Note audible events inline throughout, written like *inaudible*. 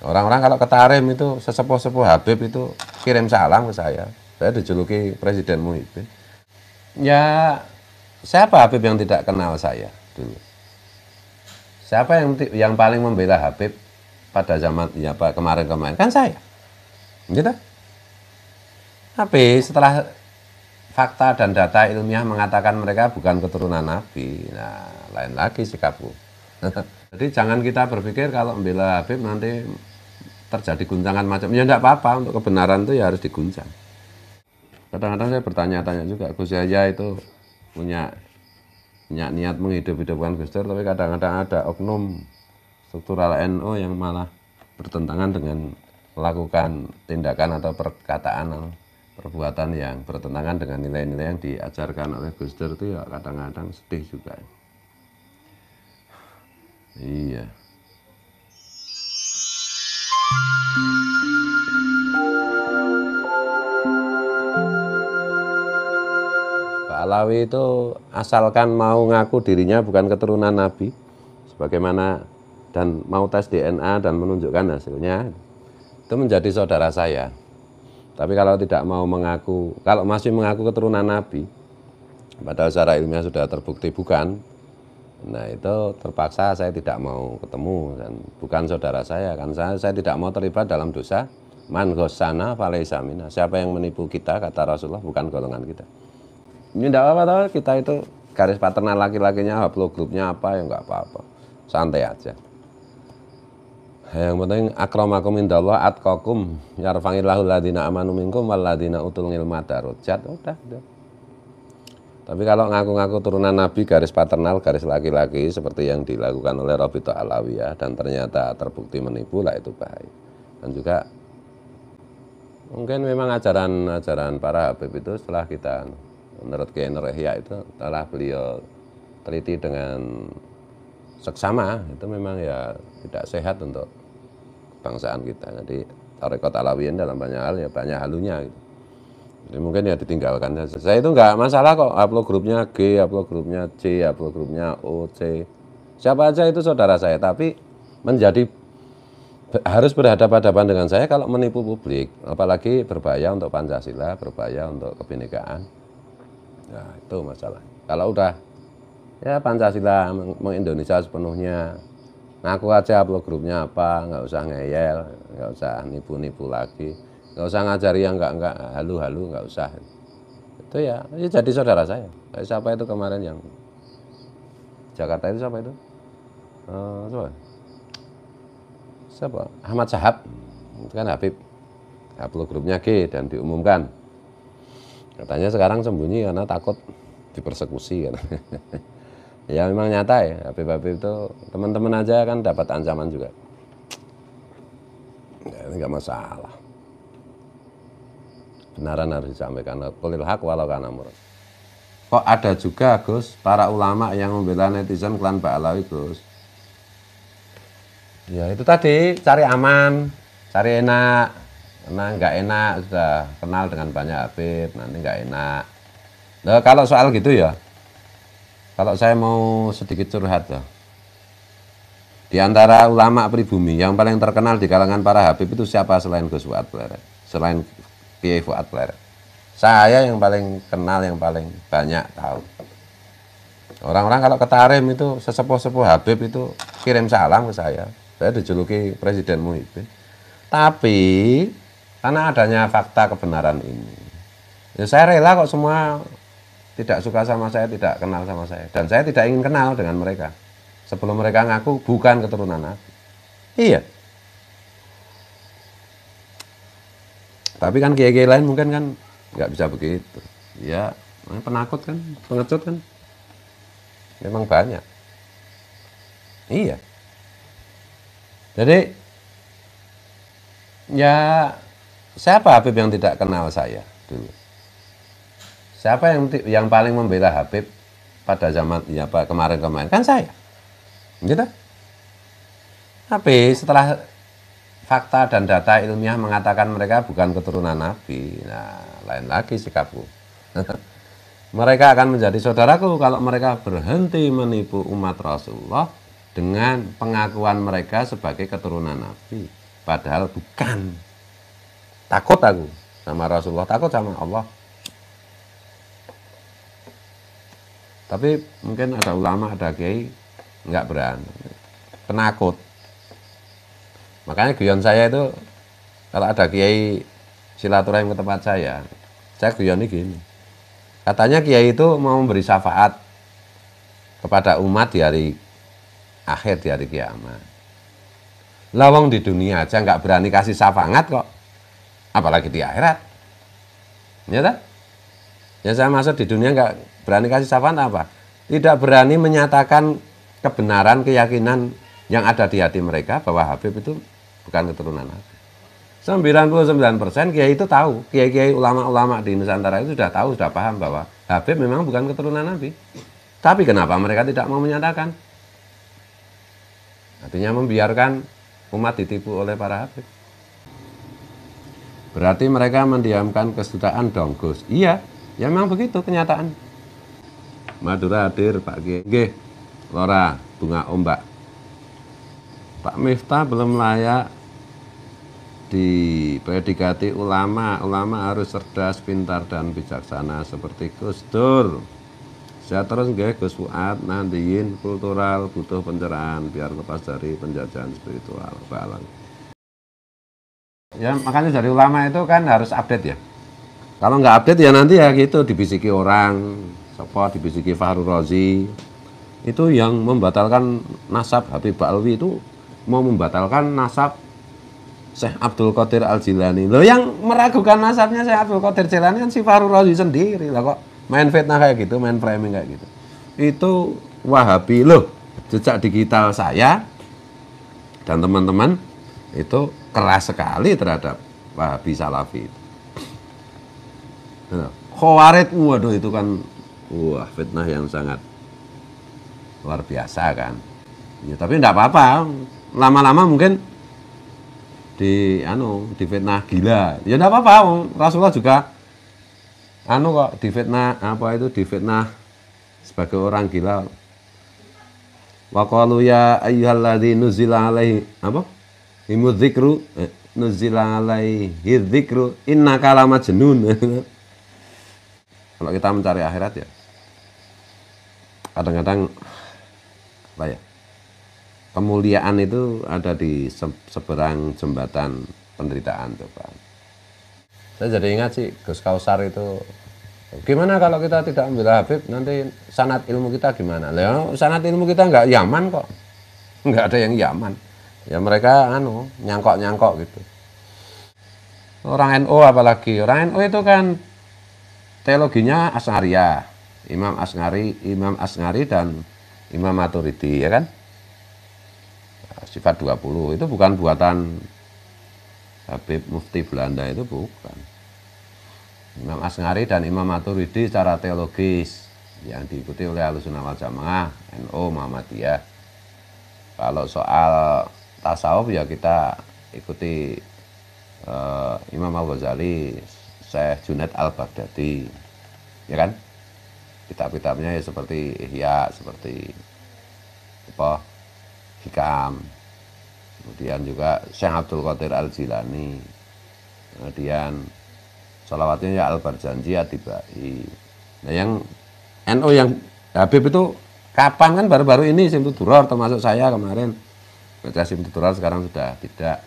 Orang-orang kalau ke itu sesepuh-sepuh Habib itu kirim salam ke saya. Saya dijuluki Presiden Muhyiddin. Ya, siapa Habib yang tidak kenal saya dulu? Siapa yang yang paling membela Habib pada zaman ya Pak kemarin-kemarin? Kan saya. Gitu. Tapi setelah fakta dan data ilmiah mengatakan mereka bukan keturunan Nabi, nah lain lagi sikapku. *laughs* Jadi jangan kita berpikir kalau membela Habib nanti terjadi guncangan macam ya apa-apa untuk kebenaran itu ya harus diguncang kadang-kadang saya bertanya-tanya juga Gus Yahya itu punya punya niat menghidup-hidupkan Gus Dur tapi kadang-kadang ada oknum struktural NU yang malah bertentangan dengan melakukan tindakan atau perkataan perbuatan yang bertentangan dengan nilai-nilai yang diajarkan oleh Gus Dur itu ya kadang-kadang sedih juga. Iya. Pak Alawi itu asalkan mau ngaku dirinya bukan keturunan Nabi, sebagaimana dan mau tes DNA dan menunjukkan hasilnya, itu menjadi saudara saya. Tapi kalau tidak mau mengaku, kalau masih mengaku keturunan Nabi, padahal secara ilmiah sudah terbukti bukan, Nah itu terpaksa saya tidak mau ketemu dan bukan saudara saya kan saya, saya tidak mau terlibat dalam dosa man gosana falaisamina. Siapa yang menipu kita kata Rasulullah bukan golongan kita. Ini tidak apa-apa kita itu garis paternal laki-lakinya haplo grupnya apa ya nggak apa-apa santai aja. Yang penting akramakum indallah atqakum yarfangillahu ladina amanu minkum wal utul ilma darujat udah udah. Tapi kalau ngaku-ngaku turunan Nabi garis paternal, garis laki-laki seperti yang dilakukan oleh Robito Alawiyah dan ternyata terbukti menipu lah itu baik. Dan juga mungkin memang ajaran-ajaran para Habib itu setelah kita anu, menurut Kiai Nur itu telah beliau teliti dengan seksama itu memang ya tidak sehat untuk kebangsaan kita. Jadi Tarekat Alawiyah dalam banyak hal ya banyak halunya gitu ya mungkin ya ditinggalkan saja. Saya itu nggak masalah kok upload grupnya G, upload grupnya C, upload grupnya O, C. Siapa aja itu saudara saya, tapi menjadi harus berhadapan-hadapan dengan saya kalau menipu publik, apalagi berbahaya untuk Pancasila, berbahaya untuk kebinekaan. Nah, ya, itu masalah. Kalau udah ya Pancasila mengindonesia sepenuhnya, Nah ngaku aja upload grupnya apa, nggak usah ngeyel, nggak usah nipu-nipu lagi nggak usah ngajari yang nggak nggak halu-halu nggak usah itu ya itu ya jadi saudara saya siapa itu kemarin yang Jakarta itu siapa itu uh, eh, coba siapa Ahmad Sahab itu kan Habib upload grupnya G dan diumumkan katanya sekarang sembunyi karena takut dipersekusi kan *laughs* ya memang nyata ya Habib Habib itu teman-teman aja kan dapat ancaman juga ya, ini nggak masalah benaran harus disampaikan. Kulil hak walau kana murad. Kok ada juga Gus para ulama yang membela netizen klan Pak Alawi Gus? Ya itu tadi cari aman, cari enak, karena nggak enak sudah kenal dengan banyak Habib nanti nggak enak. Nah, kalau soal gitu ya, kalau saya mau sedikit curhat ya. Di antara ulama pribumi yang paling terkenal di kalangan para Habib itu siapa selain Gus Fuad Selain Pia Fuad Blair saya yang paling kenal yang paling banyak tahu orang-orang kalau ke itu sesepuh-sepuh Habib itu kirim salam ke saya saya dijuluki Presiden Muhyiddin tapi karena adanya fakta kebenaran ini ya saya rela kok semua tidak suka sama saya tidak kenal sama saya dan saya tidak ingin kenal dengan mereka sebelum mereka ngaku bukan keturunan aku iya tapi kan kiai-kiai lain mungkin kan nggak bisa begitu ya penakut kan pengecut kan memang banyak iya jadi ya siapa Habib yang tidak kenal saya dulu siapa yang yang paling membela Habib pada zaman ya kemarin-kemarin kan saya gitu tapi setelah fakta dan data ilmiah mengatakan mereka bukan keturunan Nabi. Nah, lain lagi sikapku. *laughs* mereka akan menjadi saudaraku kalau mereka berhenti menipu umat Rasulullah dengan pengakuan mereka sebagai keturunan Nabi. Padahal bukan. Takut aku sama Rasulullah, takut sama Allah. Tapi mungkin ada ulama, ada kiai, nggak berani. Penakut makanya guyon saya itu kalau ada kiai silaturahim ke tempat saya saya guyonnya gini katanya kiai itu mau memberi syafaat kepada umat di hari akhir di hari kiamat lawang di dunia aja nggak berani kasih syafaat kok apalagi di akhirat ya tak? yang saya maksud di dunia nggak berani kasih syafaat apa tidak berani menyatakan kebenaran keyakinan yang ada di hati mereka bahwa Habib itu bukan keturunan sembilan 99% kiai itu tahu, kiai-kiai ulama-ulama di Nusantara itu sudah tahu, sudah paham bahwa Habib memang bukan keturunan Nabi. Tapi kenapa mereka tidak mau menyatakan? Artinya membiarkan umat ditipu oleh para Habib. Berarti mereka mendiamkan kesudahan dong, Gus. Iya, ya memang begitu kenyataan. Madura hadir, Pak G. G. Lora, bunga ombak. Pak Miftah belum layak dipredikati ulama. Ulama harus cerdas, pintar dan bijaksana seperti Gus Dur. Saya terus nggih Gus Fuad nantiin kultural butuh pencerahan biar lepas dari penjajahan spiritual balang. Ya makanya dari ulama itu kan harus update ya. Kalau nggak update ya nanti ya gitu dibisiki orang, sopo dibisiki Fahru Rozi. Itu yang membatalkan nasab Habib Alwi itu mau membatalkan nasab Syekh Abdul Qadir Al Jilani. lo yang meragukan nasabnya Syekh Abdul Qadir Jilani kan si Faru Razi sendiri lah kok main fitnah kayak gitu, main framing kayak gitu. Itu Wahabi lo Jejak digital saya dan teman-teman itu keras sekali terhadap Wahabi Salafi itu. Khawarid, waduh itu kan wah fitnah yang sangat luar biasa kan. Ya, tapi tidak apa-apa, lama-lama mungkin di anu di fitnah gila ya tidak apa-apa Rasulullah juga anu kok di fitnah apa itu di fitnah sebagai orang gila wa ya ayyuhalladzi nuzila alaihi apa imu zikru eh, nuzila alaihi dzikru innaka lama jenun *laughs* kalau kita mencari akhirat ya kadang-kadang apa ya kemuliaan itu ada di seberang jembatan penderitaan tuh Pak. Saya jadi ingat sih Gus Kausar itu gimana kalau kita tidak ambil Habib nanti sanat ilmu kita gimana? Loh ya, sanat ilmu kita nggak Yaman kok. Nggak ada yang Yaman. Ya mereka anu nyangkok-nyangkok gitu. Orang NU NO apalagi, orang NU NO itu kan teologinya Asngaria, Imam Asngari, Imam Asngari dan Imam Maturidi ya kan? sifat 20 itu bukan buatan Habib Mufti Belanda itu bukan Imam Asngari dan Imam Maturidi secara teologis yang diikuti oleh Ahlussunnah wal Jamaah NU Muhammadiyah kalau soal tasawuf ya kita ikuti uh, Imam Al Ghazali Syekh Junaid Al Baghdadi ya kan kitab-kitabnya ya seperti Ihya seperti apa Hikam kemudian juga Syekh Abdul Qadir Al Jilani, kemudian salawatnya ya Al Barjanji Atibai. Nah yang NO yang Habib itu kapan kan baru-baru ini Simtu Duror termasuk saya kemarin baca Simtu Duror sekarang sudah tidak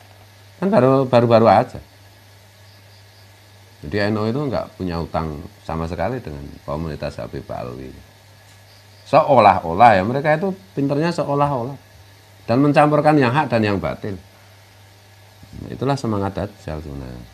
kan baru baru-baru aja. Jadi NU NO itu nggak punya utang sama sekali dengan komunitas Habib Alwi. Seolah-olah ya mereka itu pinternya seolah-olah dan mencampurkan yang hak dan yang batil. Itulah semangat Dajjal sebenarnya.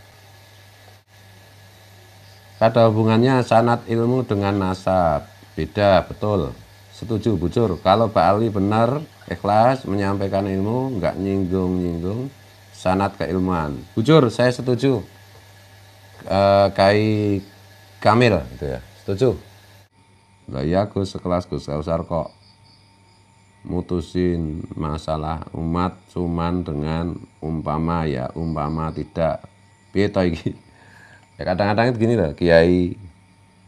Ada hubungannya sanat ilmu dengan nasab. Beda, betul. Setuju, bujur. Kalau Pak Ali benar, ikhlas, menyampaikan ilmu, nggak nyinggung-nyinggung, sanat keilmuan. Bujur, saya setuju. E, Kai Kamil, gitu ya. Setuju? Lah iya, Gus, sekelas Gus kok mutusin masalah umat cuman dengan umpama ya umpama tidak pito iki ya kadang-kadang gini lah kiai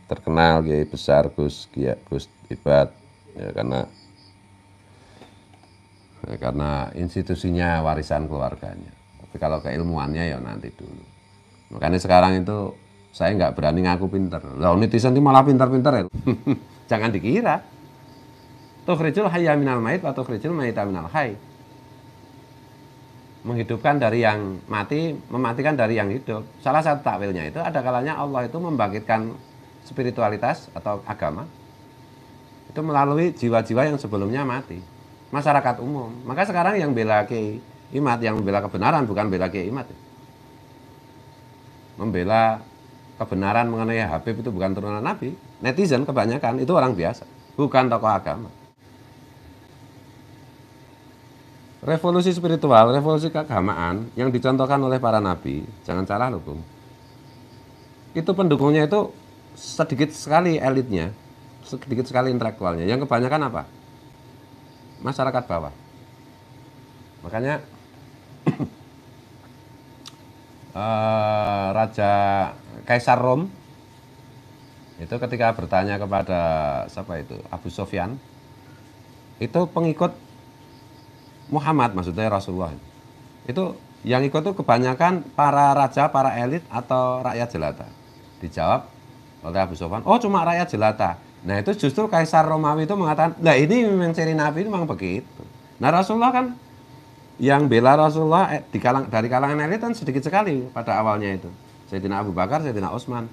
terkenal kiai besar gus kiai gus ibad ya karena ya, karena institusinya warisan keluarganya tapi kalau keilmuannya ya nanti dulu makanya sekarang itu saya nggak berani ngaku pinter. Lah netizen itu malah pinter-pinter ya. *laughs* Jangan dikira. Tukhrijul hayya minal mait wa tukhrijul mayita minal hayy. Menghidupkan dari yang mati, mematikan dari yang hidup. Salah satu takwilnya itu ada kalanya Allah itu membangkitkan spiritualitas atau agama itu melalui jiwa-jiwa yang sebelumnya mati. Masyarakat umum. Maka sekarang yang bela Kiai Imat, yang membela kebenaran bukan bela Kiai Imat. Membela kebenaran mengenai Habib itu bukan turunan Nabi. Netizen kebanyakan itu orang biasa, bukan tokoh agama. Revolusi spiritual, revolusi keagamaan yang dicontohkan oleh para nabi, jangan salah loh, Bung. Itu pendukungnya itu sedikit sekali elitnya, sedikit sekali intelektualnya. Yang kebanyakan apa? Masyarakat bawah. Makanya uh, *clears throat* Raja Kaisar Rom itu ketika bertanya kepada siapa itu Abu Sofyan itu pengikut Muhammad maksudnya Rasulullah itu yang ikut tuh kebanyakan para raja, para elit atau rakyat jelata. Dijawab oleh Abu Sofan, oh cuma rakyat jelata. Nah itu justru Kaisar Romawi itu mengatakan, nah ini memang ciri Nabi memang begitu. Nah Rasulullah kan yang bela Rasulullah eh, di kalang, dari kalangan elit kan sedikit sekali pada awalnya itu. Sayyidina Abu Bakar, Sayyidina Utsman,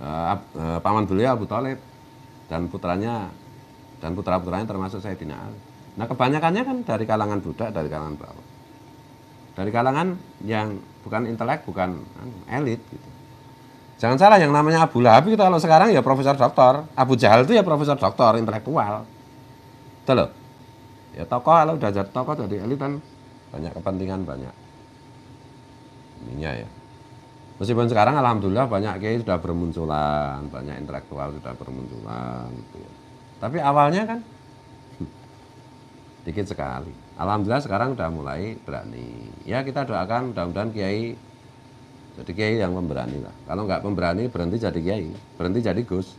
eh, eh, paman beliau Abu Talib dan putranya dan putra putranya termasuk Sayyidina Ali. Nah kebanyakannya kan dari kalangan budak, dari kalangan bawah. Dari kalangan yang bukan intelek, bukan kan, elit gitu. Jangan salah yang namanya Abu Lahab itu kalau sekarang ya profesor doktor. Abu Jahal itu ya profesor doktor, intelektual. Itu loh. Ya tokoh kalau udah jadi tokoh jadi elit kan banyak kepentingan banyak. Ininya ya. Meskipun sekarang alhamdulillah banyak kayak sudah bermunculan, banyak intelektual sudah bermunculan gitu ya. Tapi awalnya kan sedikit sekali. Alhamdulillah sekarang sudah mulai berani. Ya kita doakan mudah-mudahan kiai jadi kiai yang pemberani lah. Kalau nggak pemberani berhenti jadi kiai, berhenti jadi gus.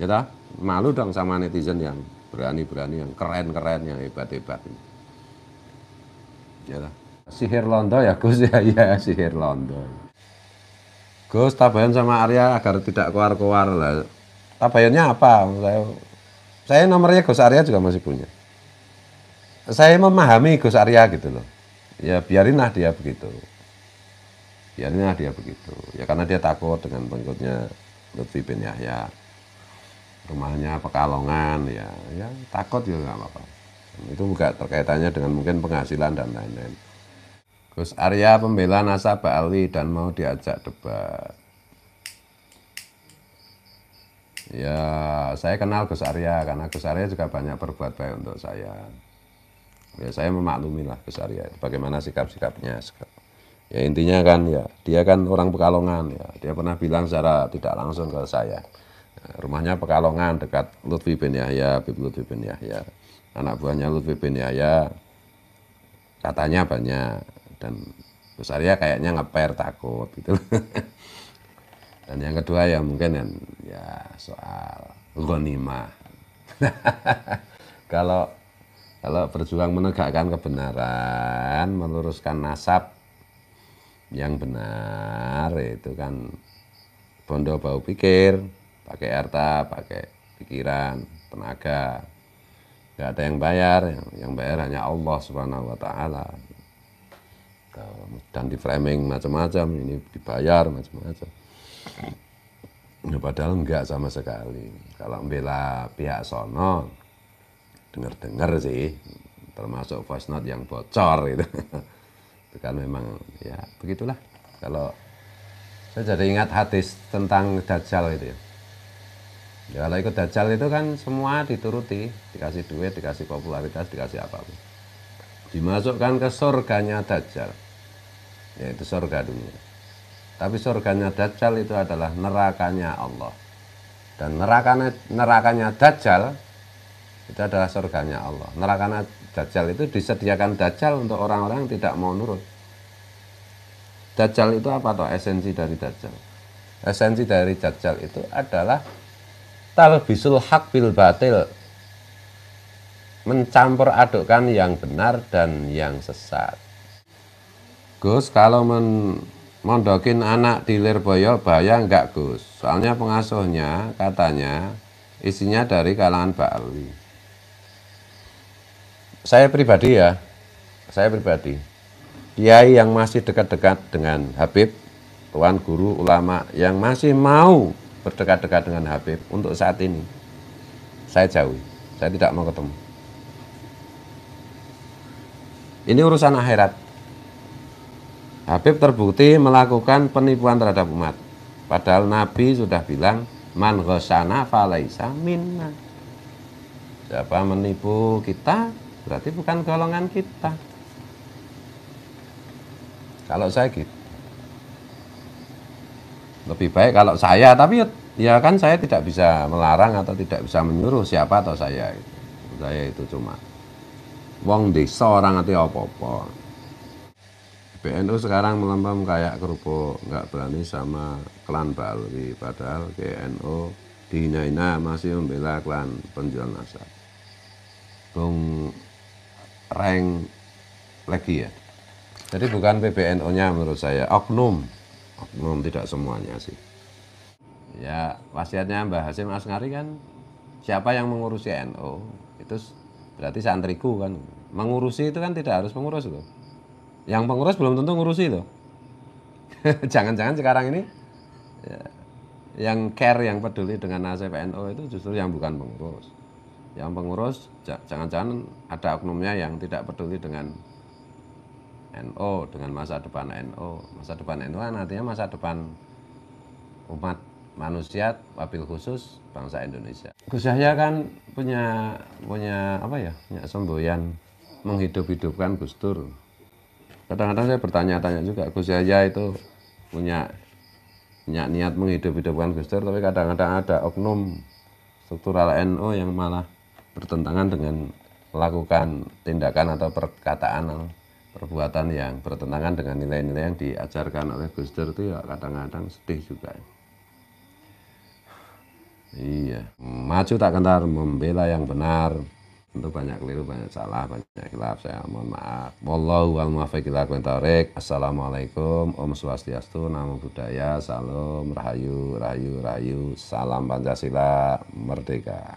Ya dah, malu dong sama netizen yang berani-berani, yang keren-keren, yang hebat-hebat ini. Ya dah. Sihir londo ya Gus *laughs* ya, ya sihir londo. Gus tabayan sama Arya agar tidak keluar-keluar lah. Tabayannya apa? Saya saya nomornya Gus Arya juga masih punya. Saya memahami Gus Arya gitu loh. Ya biarinlah dia begitu. Biarinlah dia begitu. Ya karena dia takut dengan pengikutnya Lutfi bin Yahya. Rumahnya Pekalongan ya, ya takut juga ya, nggak apa-apa. Itu juga terkaitannya dengan mungkin penghasilan dan lain-lain. Gus Arya pembela nasabah Ali dan mau diajak debat. Ya, saya kenal Gus Arya karena Gus Arya juga banyak berbuat baik untuk saya. Ya, saya memaklumi lah Gus Arya bagaimana sikap-sikapnya. Ya intinya kan ya, dia kan orang Pekalongan ya. Dia pernah bilang secara tidak langsung ke saya. Nah, rumahnya Pekalongan dekat Lutfi bin Yahya, Bib Lutfi bin Yahya. Anak buahnya Lutfi bin Yahya katanya banyak dan Gus Arya kayaknya ngeper takut gitu. *laughs* Dan yang kedua ya mungkin yang ya soal ghanimah. *laughs* kalau kalau berjuang menegakkan kebenaran, meluruskan nasab yang benar itu kan bondo bau pikir, pakai harta, pakai pikiran, tenaga. Gak ada yang bayar, yang, yang bayar hanya Allah Subhanahu wa taala. Dan di framing macam-macam, ini dibayar macam-macam Ya, padahal enggak sama sekali. Kalau membela pihak sono, dengar-dengar sih, termasuk voice note yang bocor gitu. *laughs* Itu kan memang ya begitulah. Kalau saya jadi ingat hadis tentang dajjal itu ya. ya kalau ikut dajjal itu kan semua dituruti, dikasih duit, dikasih popularitas, dikasih apa pun. Dimasukkan ke surganya dajjal, yaitu surga dunia. Tapi surganya Dajjal itu adalah nerakanya Allah. Dan nerakanya, nerakanya Dajjal itu adalah surganya Allah. Nerakanya Dajjal itu disediakan Dajjal untuk orang-orang yang tidak mau nurut. Dajjal itu apa toh esensi dari Dajjal? Esensi dari Dajjal itu adalah talbisul hak bil batil. Mencampur adukkan yang benar dan yang sesat. Gus, kalau men Mondokin anak di Lirboyo bahaya enggak Gus. Soalnya pengasuhnya katanya isinya dari kalangan Pak Ali Saya pribadi ya, saya pribadi. Kiai yang masih dekat-dekat dengan Habib, Tuan Guru Ulama yang masih mau berdekat-dekat dengan Habib untuk saat ini, saya jauhi, saya tidak mau ketemu. Ini urusan akhirat. Habib terbukti melakukan penipuan terhadap umat. Padahal Nabi sudah bilang, man ghosana falaisa minna. Siapa menipu kita, berarti bukan golongan kita. Kalau saya gitu. Lebih baik kalau saya, tapi ya kan saya tidak bisa melarang atau tidak bisa menyuruh siapa atau saya. Saya itu cuma wong desa orang itu apa-apa. PNU sekarang melempem kayak kerupuk nggak berani sama klan Balwi padahal KNO dihina-hina masih membela klan penjual nasab Bung Reng lagi ya jadi bukan PBNO nya menurut saya oknum oknum tidak semuanya sih ya wasiatnya Mbah Hasim Asngari kan siapa yang mengurusi NO itu berarti santriku kan mengurusi itu kan tidak harus mengurus loh yang pengurus belum tentu ngurusi itu. *laughs* Jangan-jangan sekarang ini ya, yang care, yang peduli dengan nasib NU itu justru yang bukan pengurus. Yang pengurus jangan-jangan ada oknumnya yang tidak peduli dengan N.O, dengan masa depan N.O, Masa depan NU kan artinya masa depan umat manusia, wabil khusus bangsa Indonesia. Gus Yahya kan punya punya apa ya? Punya semboyan menghidup-hidupkan Gus Dur kadang-kadang saya bertanya-tanya juga Gus Yahya itu punya punya niat menghidup-hidupkan Gus Dur tapi kadang-kadang ada oknum struktural NO yang malah bertentangan dengan melakukan tindakan atau perkataan atau perbuatan yang bertentangan dengan nilai-nilai yang diajarkan oleh Gus Dur itu ya kadang-kadang sedih juga. Iya, maju tak gentar membela yang benar, tentu banyak keliru, banyak salah, banyak hilaf. Saya mohon maaf. Wallahu wal muwaffiq tarik. Assalamualaikum, Om Swastiastu, Namo Buddhaya, Salam, Rahayu, Rahayu, Rahayu, Salam Pancasila, Merdeka.